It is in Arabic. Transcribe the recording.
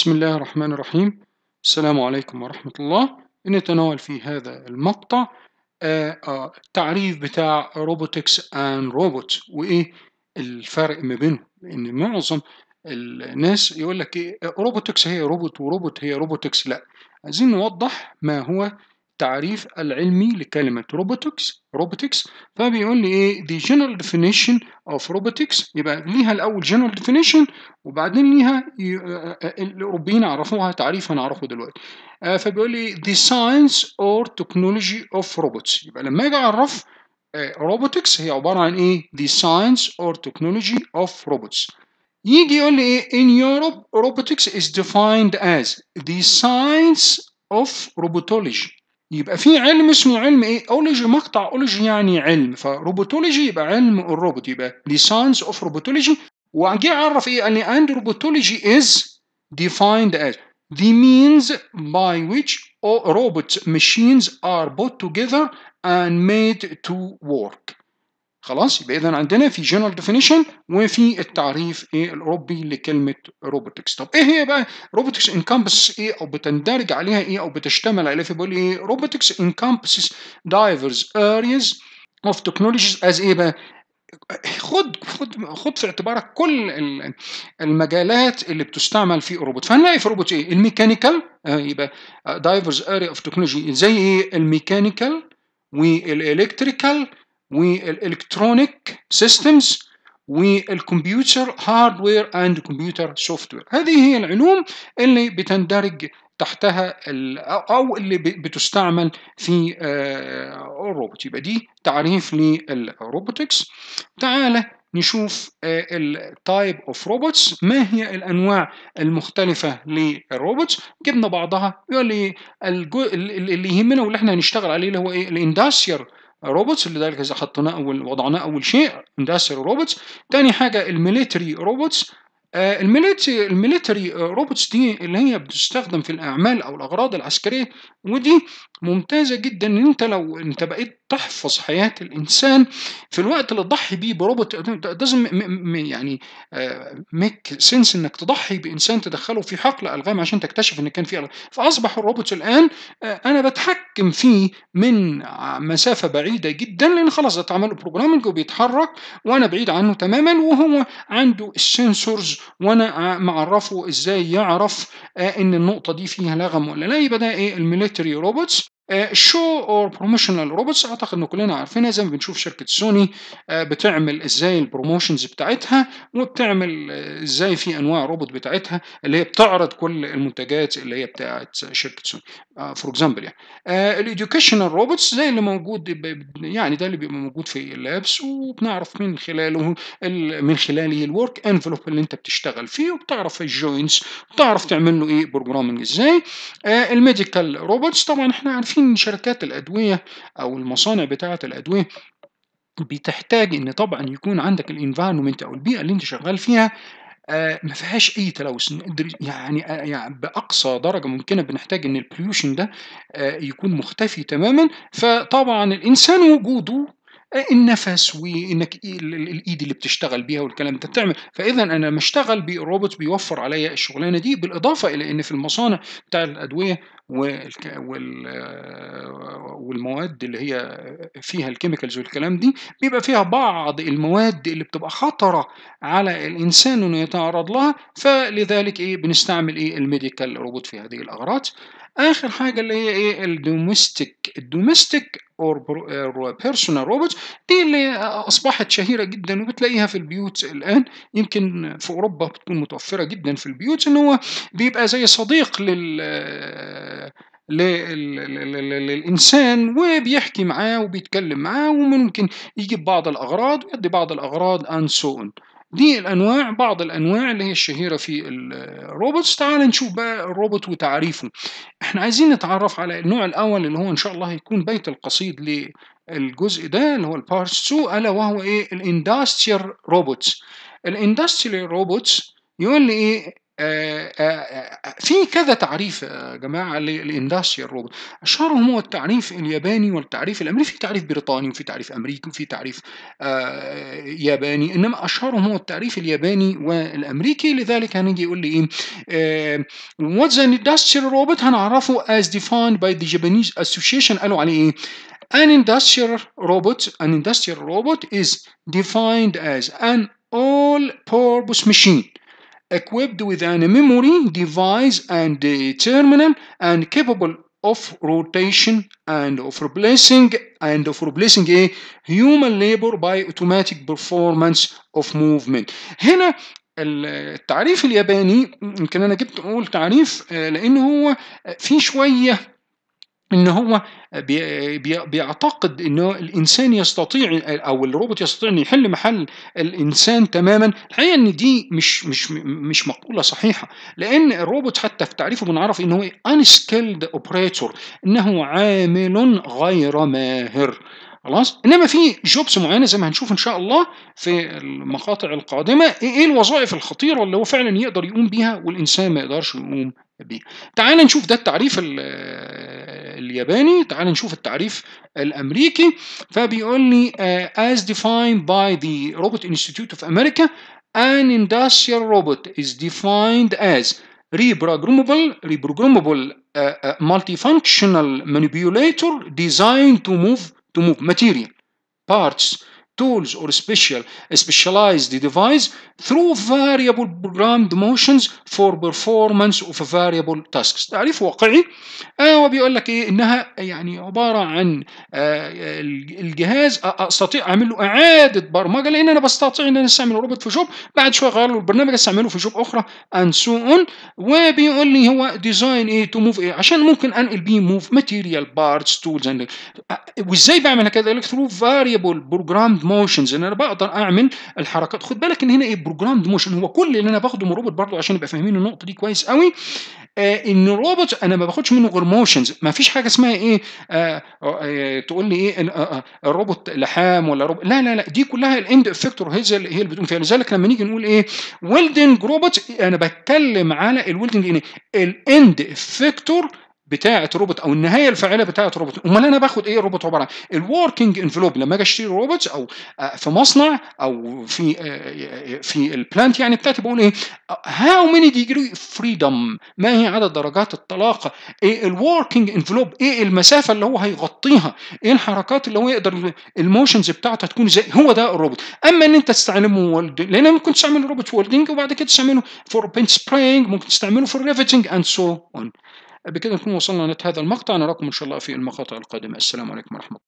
بسم الله الرحمن الرحيم السلام عليكم ورحمة الله نتناول في هذا المقطع التعريف آه، آه، بتاع روبوتكس اند روبوت وايه الفرق ما بينهم لان معظم الناس يقول لك ايه روبوتكس هي روبوت وروبوت هي روبوتكس لا عايزين نوضح ما هو التعريف العلمي لكلمة روبوتكس روبوتكس فبيقول لي ايه the general definition of robotics يبقى ليها الاول general definition وبعدين ليها الاوروبيين عرفوها تعريف هنعرفه دلوقتي فبيقول لي the science or technology of robots يبقى لما اجي اعرف روبوتكس هي عبارة عن ايه the science or technology of robots يجي يقول لي ايه in Europe robotics is defined as the science of robotology يبقى في علم اسمه علم ايه؟ اولوجي مقطع اولوجي يعني علم فروبوتولوجي يبقى علم الروبوت يبقى دي ساينس اوف روبوتولوجي وجي عرف ايه؟ قال لي روبوتولوجي roboticology is defined as the means by which robots machines are put together and made to work خلاص يبقى اذا عندنا في جنرال ديفينيشن وفي التعريف ايه الاوروبي لكلمه روبوتكس طب ايه هي بقى روبوتكس انكامبس ايه او بتندرج عليها ايه او بتشتمل عليها بيقول ايه روبوتكس انكامبسز دايفرز ارياز اوف تكنولوجيز از ايه بقى خد خد خد في اعتبارك كل المجالات اللي بتستعمل في الروبوت فهنلاقي في روبوت ايه الميكانيكال آه، يبقى دايفرز اريا اوف تكنولوجي زي ايه الميكانيكال والالكتريكال والالكترونيك سيستمز والكمبيوتر هاردوير اند كمبيوتر سوفت وير هذه هي العلوم اللي بتندرج تحتها او اللي بتستعمل في آه، الروبوت يبقى دي تعريف للروبوتكس تعال نشوف التايب اوف روبوتس ما هي الانواع المختلفه للروبوتس جبنا بعضها يقول لي اللي يهمنا واللي احنا هنشتغل عليه اللي هو ايه الاندستريال روبوتس لذلك إذا حطيناه أول وضعناه أول شيء اندستري روبوتس ثاني حاجة الميليتري روبوتس آه، الميليتري آه، روبوتس دي اللي هي بتستخدم في الاعمال او الاغراض العسكريه ودي ممتازه جدا ان انت لو انت بقيت تحفظ حياه الانسان في الوقت اللي تضحي بيه بروبوت آه، دازم يعني ميك سنس انك تضحي بانسان تدخله في حقل الغام عشان تكتشف ان كان في ألغام. فاصبح الروبوت الان انا بتحكم فيه من مسافه بعيده جدا لان خلاص اتعمل له بروجرامنج وبيتحرك وانا بعيد عنه تماما وهو عنده السنسورز وانا معرفه ازاي يعرف آه، ان النقطه دي فيها لغم ولا لا يبقى ده ايه الميليتري روبوتس شو اور بروموشنال روبوتس اعتقد ان كلنا عارفينها زي ما بنشوف شركه سوني آه، بتعمل ازاي البروموشنز بتاعتها وبتعمل آه، ازاي في انواع روبوت بتاعتها اللي هي بتعرض كل المنتجات اللي هي بتاعت شركه سوني فور آه، اكزامبل يعني الاديوكيشنال روبوتس زي اللي موجود يعني ده اللي بيبقى موجود في اللابس وبنعرف من خلاله من خلاله الورك انفلوب اللي انت بتشتغل فيه وبتعرف الجوينتس بتعرف تعمل له ايه بروجرامنج ازاي الميديكال روبوتس طبعا احنا عارفين لكن شركات الأدوية أو المصانع بتاعة الأدوية بتحتاج ان طبعا يكون عندك الانفايرمنت او البيئه اللي انت شغال فيها آه، ما فيهاش اي تلوث يعني, آه، يعني باقصى درجه ممكنه بنحتاج ان البليوشن ده آه، يكون مختفي تماما فطبعا الانسان وجوده النفس وانك الايد اللي بتشتغل بيها والكلام ده بتعمل فاذا انا لما اشتغل بروبوت بيوفر عليا الشغلانه دي بالاضافه الى ان في المصانع بتاع الادويه والمواد اللي هي فيها الكيميكالز والكلام دي بيبقى فيها بعض المواد اللي بتبقى خطره على الانسان انه يتعرض لها فلذلك ايه بنستعمل ايه الميديكال روبوت في هذه الاغراض اخر حاجه اللي هي ايه الدومستيك الدومستيك اور بيرسونال روبوت دي اللي اصبحت شهيره جدا وبتلاقيها في البيوت الان يمكن في اوروبا بتكون متوفره جدا في البيوت ان هو بيبقى زي صديق لل للإنسان وبيحكي معاه وبيتكلم معاه وممكن يجيب بعض الأغراض ويدي بعض الأغراض أند سو so دي الانواع بعض الانواع اللي هي الشهيره في الروبوتس تعال نشوف بقى الروبوت وتعريفه احنا عايزين نتعرف على النوع الاول اللي هو ان شاء الله هيكون بيت القصيد للجزء ده اللي هو البارت 2 الا وهو ايه الاندستريال روبوتس الاندستريال روبوتس يقول لي ايه آه، آه، آه، في كذا تعريف يا جماعه للاندستريال روبوت اشهرهم هو التعريف الياباني والتعريف الامريكي في تعريف بريطاني وفي تعريف امريكي وفي تعريف ياباني انما اشهرهم هو التعريف الياباني والامريكي لذلك هنيجي يقول لي ايه واتس ان اندستريال روبوت هنعرفه as defined by the Japanese Association قالوا عليه ايه An industrial robot, an industrial robot is defined as an all-purpose machine equipped with an memory device and terminal and capable of rotation and of replacing and of replacing a human labor by automatic performance of movement هنا التعريف الياباني يمكن انا جبت اقول تعريف لان هو في شويه ان هو بيعتقد ان الانسان يستطيع او الروبوت يستطيع ان يحل محل الانسان تماما الحقيقه ان دي مش مش مش مقوله صحيحه لان الروبوت حتى في تعريفه بنعرف ان هو سكيلد اوبريتور انه عامل غير ماهر خلاص انما في جوبس معينه زي ما هنشوف ان شاء الله في المقاطع القادمه إيه-, ايه الوظائف الخطيره اللي هو فعلا يقدر يقوم بيها والانسان ما يقدرش يقوم بيها تعال نشوف ده التعريف الياباني تعال نشوف التعريف الامريكي فبيقول لي as defined by the Robot Institute of America an industrial robot is defined as reprogrammable reprogrammable uh, uh, multifunctional manipulator designed to move to move material parts tools or special specialized device through variable programmed motions for performance of variable tasks تعريف واقعي آه وبيقول لك ايه انها يعني عباره عن آه, آه، الجهاز استطيع اعمل له اعاده برمجه لان انا بستطيع ان انا استعمل روبوت في جوب بعد شويه اغير له البرنامج استعمله في جوب اخرى and so on وبيقول لي هو ديزاين ايه تو موف ايه عشان ممكن انقل بيه موف ماتيريال بارتس تولز وازاي بعمل كده؟ ثرو فاريبل بروجرامد موشنز ان انا بقدر اعمل الحركات خد بالك ان هنا ايه بروجرامد موشن هو كل اللي انا باخده من روبوت برضو عشان يبقى فاهمين النقطه دي كويس قوي آه ان الروبوت انا ما باخدش منه غير موشنز ما فيش حاجه اسمها ايه آه آه, آه، تقول لي ايه آه،, آه الروبوت لحام ولا روبوت لا لا لا دي كلها الاند افكتور هي هي اللي بتقوم فيها لذلك لما نيجي نقول ايه ويلدنج روبوت انا بتكلم على الويلدنج يعني الاند افكتور بتاعه روبوت او النهايه الفاعله بتاعه روبوت امال انا باخد ايه روبوت عباره عن الوركينج انفلوب لما اجي اشتري روبوت او آه، في مصنع او في آه، آه، في البلانت يعني بتاعتي بقول ايه هاو ميني ديجري فريدم ما هي عدد درجات الطلاقه ايه الوركينج انفلوب ايه المسافه اللي هو هيغطيها ايه الحركات اللي هو يقدر الموشنز بتاعته هتكون ازاي هو ده الروبوت اما ان انت تستعمله لان ممكن تعمل روبوت ولدنج وبعد كده تستعمله فور بنت سبرينج ممكن تستعمله فور ريفيتنج اند سو اون بكده نكون وصلنا لنهاية هذا المقطع نراكم إن شاء الله في المقاطع القادمة السلام عليكم ورحمة الله